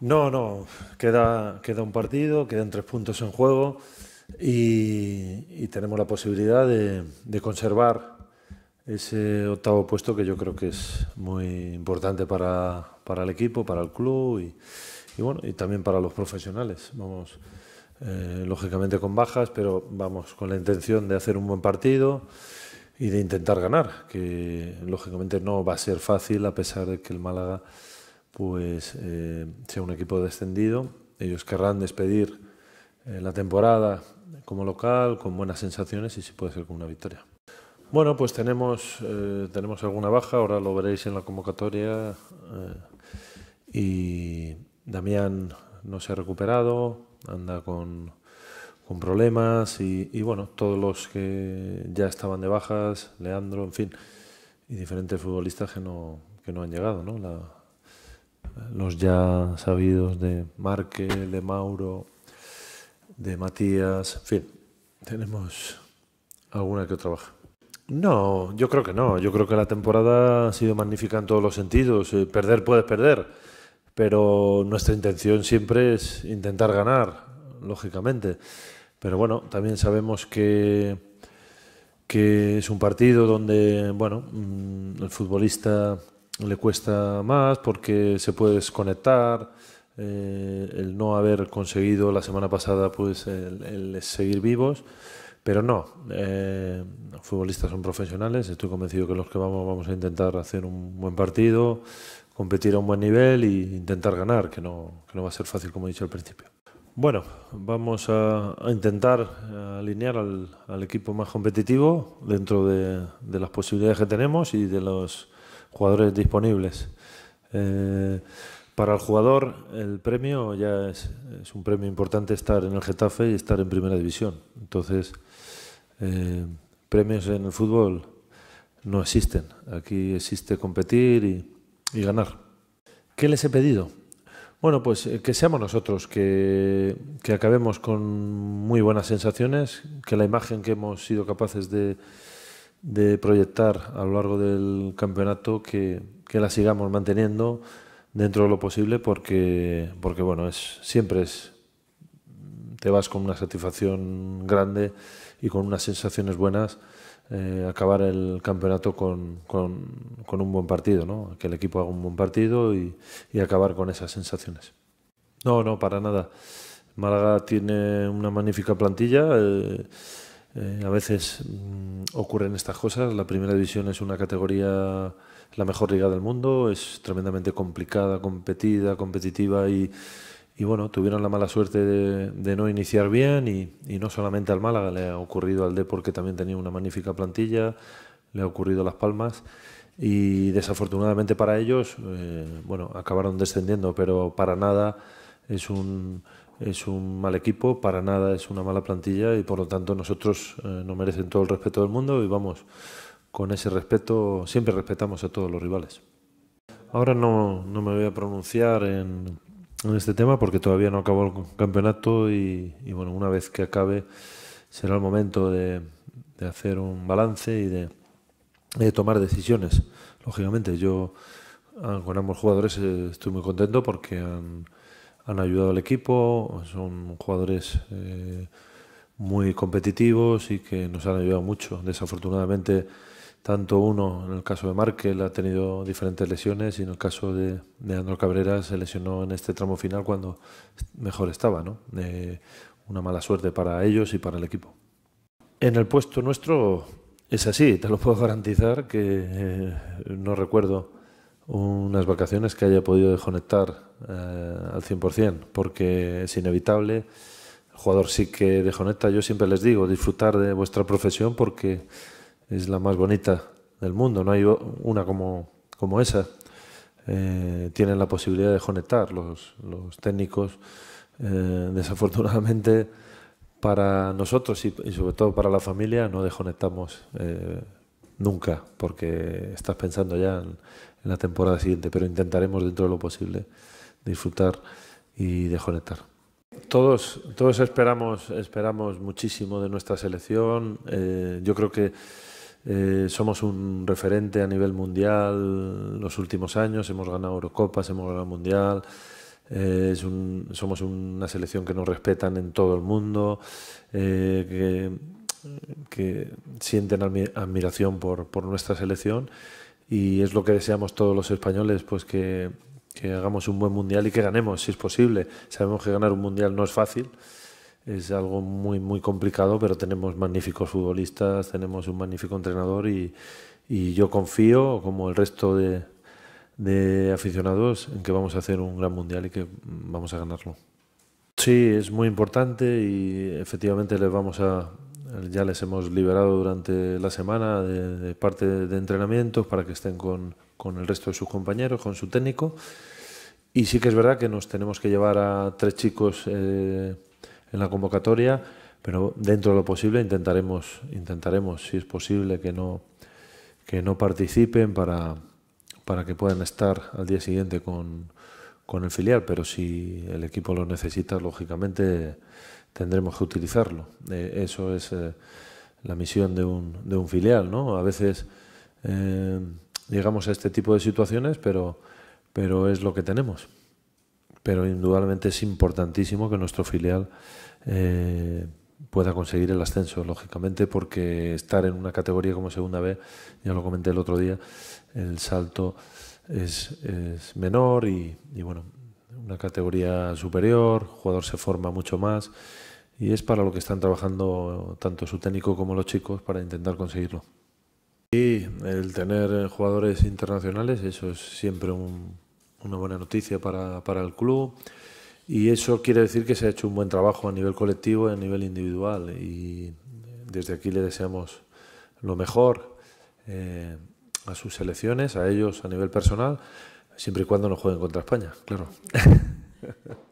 No, no, queda, queda un partido, quedan tres puntos en juego y, tenemos la posibilidad de, conservar ese octavo puesto que yo creo que es muy importante para, el equipo, para el club y, bueno, y también para los profesionales. Vamos, eh, lógicamente con bajas, pero vamos con la intención de hacer un buen partido y de intentar ganar, que lógicamente no va a ser fácil a pesar de que el Málaga pues eh, sea un equipo descendido. Ellos querrán despedir eh, la temporada como local, con buenas sensaciones y si puede ser con una victoria. Bueno, pues tenemos, eh, tenemos alguna baja, ahora lo veréis en la convocatoria. y Damián no se ha recuperado, anda con, problemas y, bueno, todos los que ya estaban de bajas, Leandro, en fin, y diferentes futbolistas que no, que no han llegado, ¿no? La, los ya sabidos de Marque, de Mauro, de Matías, en fin, tenemos alguna que otra No, yo creo que no. Yo creo que la temporada ha sido magnífica en todos los sentidos. Eh, perder puedes perder, pero nuestra intención siempre es intentar ganar, lógicamente. Pero bueno, también sabemos que, que es un partido donde, bueno, mm, el futbolista le cuesta más porque se puede desconectar, eh, el no haber conseguido la semana pasada pues el, seguir vivos, pero no, los eh, futbolistas son profesionales, estoy convencido que los que vamos vamos a intentar hacer un buen partido, competir a un buen nivel e intentar ganar, que no, que no va a ser fácil como he dicho al principio. Bueno, vamos a, intentar eh, alinear al, equipo más competitivo dentro de las posibilidades que tenemos y de los jugadores disponibles. Eh, para el jugador, el premio ya es, un premio importante estar en el Getafe y estar en primera división. Entonces, eh, premios en el fútbol no existen. Aquí existe competir y, ganar. ¿Qué les he pedido? Bueno, pues eh, que seamos nosotros, que, acabemos con muy buenas sensaciones, que la imagen que hemos sido capaces de, de proyectar a lo largo del campeonato que, la sigamos manteniendo dentro de lo posible porque, porque bueno, es, siempre es, te vas con una satisfacción grande y con unas sensaciones buenas eh, acabar el campeonato con, un buen partido, ¿no? que el equipo haga un buen partido y, acabar con esas sensaciones. No, no, para nada. Málaga tiene una magnífica plantilla. Eh, eh, a veces mm, ocurren estas cosas. La primera división es una categoría, la mejor liga del mundo, es tremendamente complicada, competida, competitiva y, bueno, tuvieron la mala suerte de, no iniciar bien y, no solamente al Málaga, le ha ocurrido al D porque también tenía una magnífica plantilla, le ha ocurrido a Las Palmas y desafortunadamente para ellos, eh, bueno, acabaron descendiendo, pero para nada es un es un mal equipo, para nada es una mala plantilla y por lo tanto nosotros eh, no merecen todo el respeto del mundo y vamos, con ese respeto siempre respetamos a todos los rivales. Ahora no, no me voy a pronunciar en, este tema porque todavía no acabó el campeonato y, bueno, una vez que acabe será el momento de, hacer un balance y de tomar decisiones. Lógicamente yo ah, con ambos jugadores eh, estoy muy contento porque han han ayudado al equipo, son jugadores eh, muy competitivos y que nos han ayudado mucho. Desafortunadamente, tanto uno, en el caso de Markel, ha tenido diferentes lesiones y en el caso de, de Cabrera se lesionó en este tramo final cuando mejor estaba. ¿no? Eh, una mala suerte para ellos y para el equipo. En el puesto nuestro es así, te lo puedo garantizar que eh, no recuerdo unas vacaciones que haya podido desconectar eh, al 100%, porque es inevitable. El jugador sí que desconecta. Yo siempre les digo, disfrutar de vuestra profesión porque es la más bonita del mundo. No hay una como, como esa. Eh, tienen la posibilidad de desconectar los, los técnicos. Eh, desafortunadamente, para nosotros y, y, sobre todo para la familia, no desconectamos eh, nunca, porque estás pensando ya en, la temporada siguiente, pero intentaremos dentro de lo posible disfrutar y desconectar. Todos, todos esperamos, esperamos muchísimo de nuestra selección. Eh, yo creo que eh, somos un referente a nivel mundial los últimos años. Hemos ganado Eurocopas, hemos ganado Mundial. Eh, somos una selección que nos respetan en todo el mundo. que que sienten admiración por, nuestra selección y es lo que deseamos todos los españoles, pues que, hagamos un buen mundial y que ganemos, si es posible. Sabemos que ganar un mundial no es fácil, es algo muy, muy complicado, pero tenemos magníficos futbolistas, tenemos un magnífico entrenador y, yo confío, como el resto de, de aficionados, en que vamos a hacer un gran mundial y que vamos a ganarlo. Sí, es muy importante y efectivamente les vamos a, ya les hemos liberado durante la semana de, parte de entrenamientos para que estén con, con, el resto de sus compañeros, con su técnico. Y sí que es verdad que nos tenemos que llevar a tres chicos eh, en la convocatoria, pero dentro de lo posible intentaremos, intentaremos si es posible, que no, que no participen para, para que puedan estar al día siguiente con, con el filial. Pero si el equipo lo necesita, lógicamente tendremos que utilizarlo. Eh, eso es eh, la misión de un, de un, filial, ¿no? A veces eh, llegamos a este tipo de situaciones, pero, pero es lo que tenemos. Pero indudablemente es importantísimo que nuestro filial pueda conseguir el ascenso, lógicamente, porque estar en una categoría como Segunda B, ya lo comenté el otro día, el salto es, menor y bueno, una categoría superior, el jugador se forma mucho más y es para lo que están trabajando tanto su técnico como los chicos para intentar conseguirlo. Y el tener jugadores internacionales, eso es siempre una buena noticia para, para, el club y eso quiere decir que se ha hecho un buen trabajo a nivel colectivo y a nivel individual y desde aquí le deseamos lo mejor eh, a sus selecciones, a ellos a nivel personal Siempre y cuando no jueguen contra España, claro.